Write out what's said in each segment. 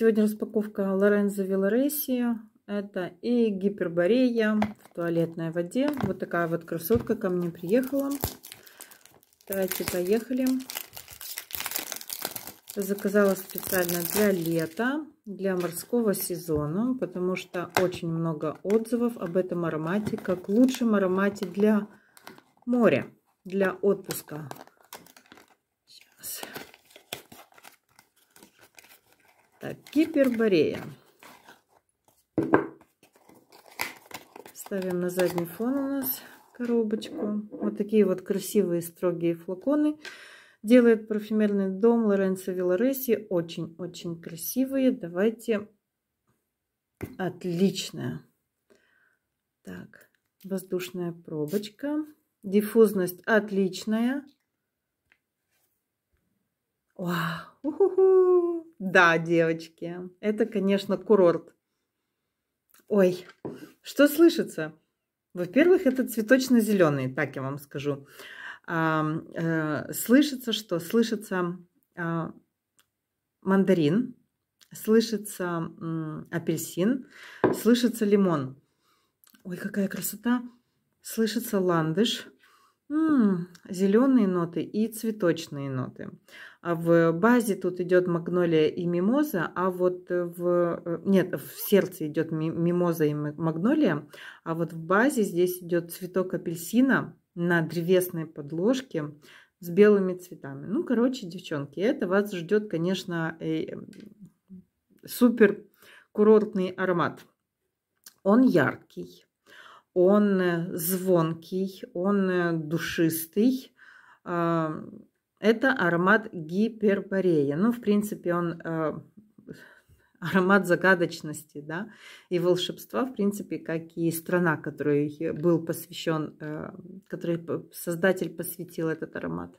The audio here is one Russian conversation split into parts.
Сегодня распаковка Лоренза Вилареси. Это и гиперборея в туалетной воде. Вот такая вот красотка ко мне приехала. Давайте поехали. Заказала специально для лета, для морского сезона, потому что очень много отзывов об этом аромате, как лучшем аромате для моря, для отпуска. Так, Киперборея. Ставим на задний фон у нас коробочку. Вот такие вот красивые строгие флаконы. Делает парфюмерный дом Лоренцо Вилареси. Очень-очень красивые. Давайте. Отличная. Так, воздушная пробочка. Диффузность отличная. Вау! -ху -ху. Да, девочки, это, конечно, курорт. Ой, что слышится? Во-первых, это цветочно-зеленый, так я вам скажу. А, э, слышится что? Слышится э, мандарин, слышится э, апельсин, слышится лимон. Ой, какая красота! Слышится ландыш – М -м, зеленые ноты и цветочные ноты. А в базе тут идет магнолия и мимоза, а вот в... Э, нет, в сердце идет мимоза и магнолия, а вот в базе здесь идет цветок апельсина на древесной подложке с белыми цветами. Ну, короче, девчонки, это вас ждет, конечно, э, супер курортный аромат. Он яркий, он э, звонкий, он э, душистый. А, это аромат гиперборея. Ну, в принципе, он э, аромат загадочности, да, и волшебства, в принципе, как и страна, которой был посвящен, который создатель посвятил этот аромат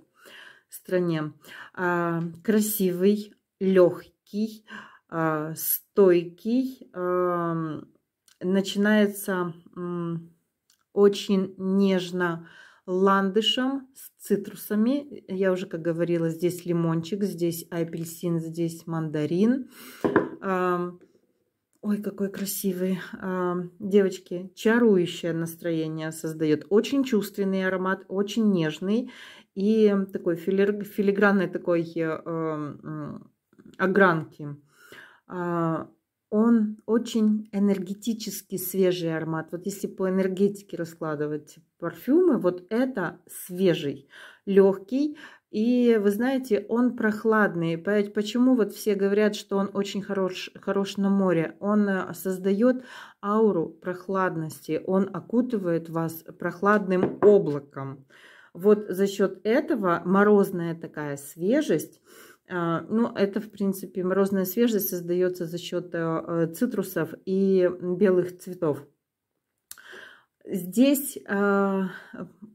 стране. А, красивый, легкий, а, стойкий, начинается очень нежно ландышем с цитрусами. Я уже, как говорила, здесь лимончик, здесь апельсин, здесь мандарин. Ой, какой красивый. Девочки, чарующее настроение создает. Очень чувственный аромат, очень нежный. И такой филигранной такой э, огранки. А, он очень энергетически свежий аромат. Вот если по энергетике раскладывать парфюмы, вот это свежий, легкий. И вы знаете, он прохладный. Почему вот все говорят, что он очень хорош, хорош на море? Он э, создает ауру прохладности, он окутывает вас прохладным облаком. Вот за счет этого морозная такая свежесть – а, ну, это, в принципе, морозная свежесть создается за счет э, цитрусов и белых цветов. Здесь э,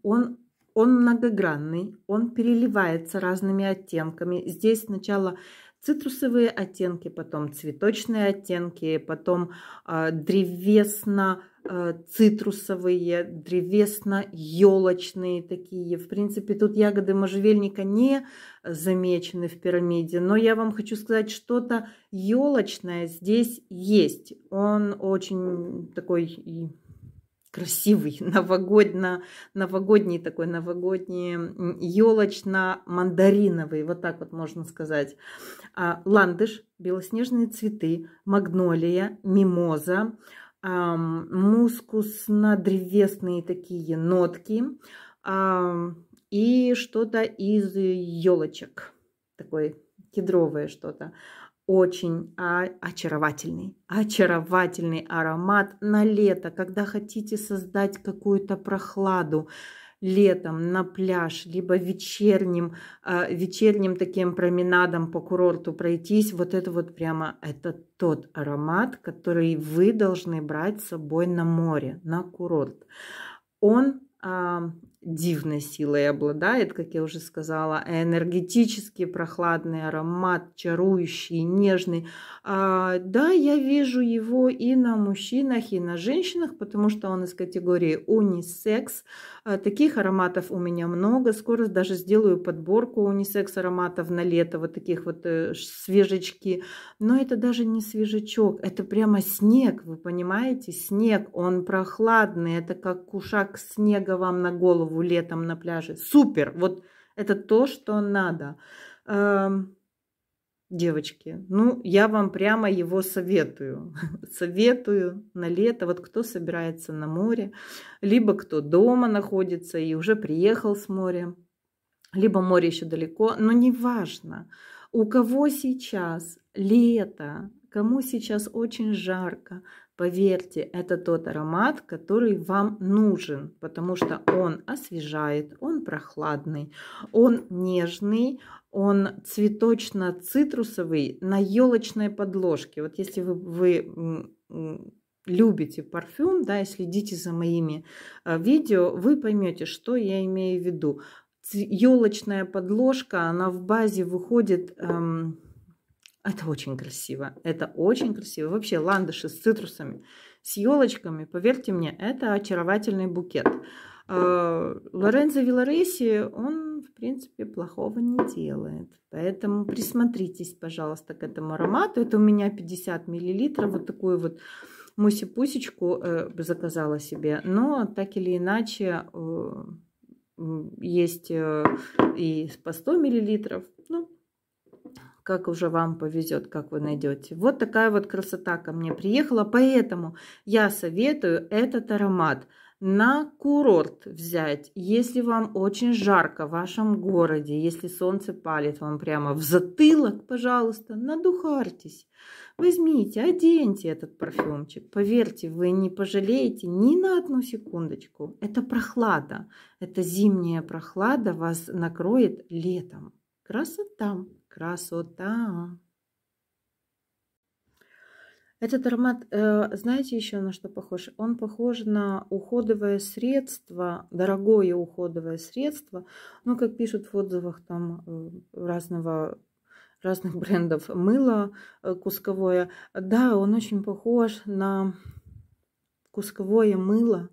он, он многогранный, он переливается разными оттенками. Здесь сначала цитрусовые оттенки, потом цветочные оттенки, потом э, а, древесно-цитрусовые, а, древесно-елочные такие. В принципе, тут ягоды можжевельника не замечены в пирамиде, но я вам хочу сказать, что-то елочное здесь есть. Он очень такой красивый новогодно, новогодний такой, новогодний елочно-мандариновый, вот так вот можно сказать. А, ландыш, белоснежные цветы, магнолия, мимоза, мускусно-древесные такие нотки и что-то из елочек, такой кедровое что-то очень а, очаровательный, очаровательный аромат на лето, когда хотите создать какую-то прохладу летом на пляж, либо вечерним, а, вечерним таким променадом по курорту пройтись, вот это вот прямо, это тот аромат, который вы должны брать с собой на море, на курорт. Он а, дивной силой обладает, как я уже сказала, а энергетический прохладный аромат, чарующий, нежный. А, да, я вижу его и на мужчинах, и на женщинах, потому что он из категории унисекс. А, таких ароматов у меня много. Скоро даже сделаю подборку унисекс ароматов на лето, вот таких вот э, свежечки. Но это даже не свежечок, это прямо снег, вы понимаете? Снег, он прохладный, это как кушак снега вам на голову голову летом на пляже. Супер! Вот это то, что надо. Эм, девочки, ну, я вам прямо его советую. советую на лето. Вот кто собирается на море, либо кто дома находится и уже приехал с моря, либо море еще далеко, но неважно. У кого сейчас лето, Кому сейчас очень жарко, поверьте, это тот аромат, который вам нужен, потому что он освежает, он прохладный, он нежный, он цветочно-цитрусовый на елочной подложке. Вот если вы, вы любите парфюм, да, и следите за моими э, видео, вы поймете, что я имею в виду. Елочная подложка, она в базе выходит... Эм, это очень красиво. Это очень красиво. Вообще ландыши с цитрусами, с елочками, поверьте мне, это очаровательный букет. Э, Лоренцо Вилареси, он, в принципе, плохого не делает. Поэтому присмотритесь, пожалуйста, к этому аромату. Это у меня 50 миллилитров, вот такую вот мусипусечку э, заказала себе. Но так или иначе э, есть э, и по 100 миллилитров. Ну, как уже вам повезет, как вы найдете. Вот такая вот красота ко мне приехала, поэтому я советую этот аромат на курорт взять, если вам очень жарко в вашем городе, если солнце палит вам прямо в затылок, пожалуйста, надухарьтесь. Возьмите, оденьте этот парфюмчик. Поверьте, вы не пожалеете ни на одну секундочку. Это прохлада. Это зимняя прохлада вас накроет летом. Красота! Красота! Этот аромат, э, знаете еще на что похож? Он похож на уходовое средство, дорогое уходовое средство, ну, как пишут в отзывах там э, разного разных брендов мыло э, кусковое. Да, он очень похож на кусковое мыло.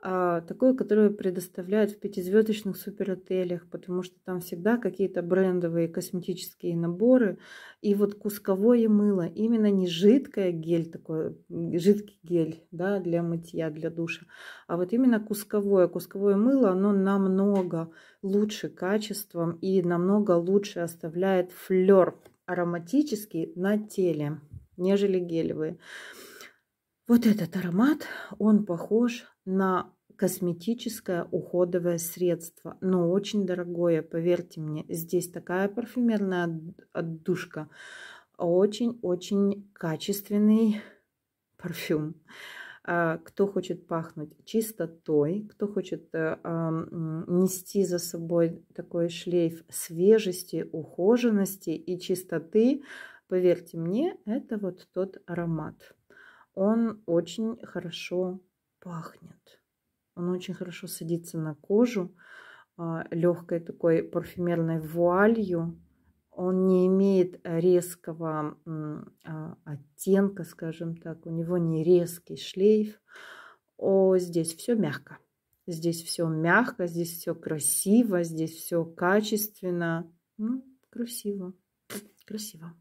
А, такое, которое предоставляют в пятизвездочных суперотелях, потому что там всегда какие-то брендовые косметические наборы. И вот кусковое мыло, именно не жидкое гель, такой жидкий гель да, для мытья, для душа, а вот именно кусковое. Кусковое мыло, оно намного лучше качеством и намного лучше оставляет флер ароматический на теле, нежели гелевые. Вот этот аромат, он похож на косметическое уходовое средство, но очень дорогое, поверьте мне. Здесь такая парфюмерная отдушка. Очень-очень качественный парфюм. А, кто хочет пахнуть чистотой, кто хочет э, нести за собой такой шлейф свежести, ухоженности и чистоты, поверьте мне, это вот тот аромат. Он очень хорошо пахнет. Он очень хорошо садится на кожу, а, легкой такой парфюмерной вуалью. Он не имеет резкого а, оттенка, скажем так, у него не резкий шлейф. О, здесь все мягко. Здесь все мягко, здесь все красиво, здесь все качественно. Ну, красиво. Красиво.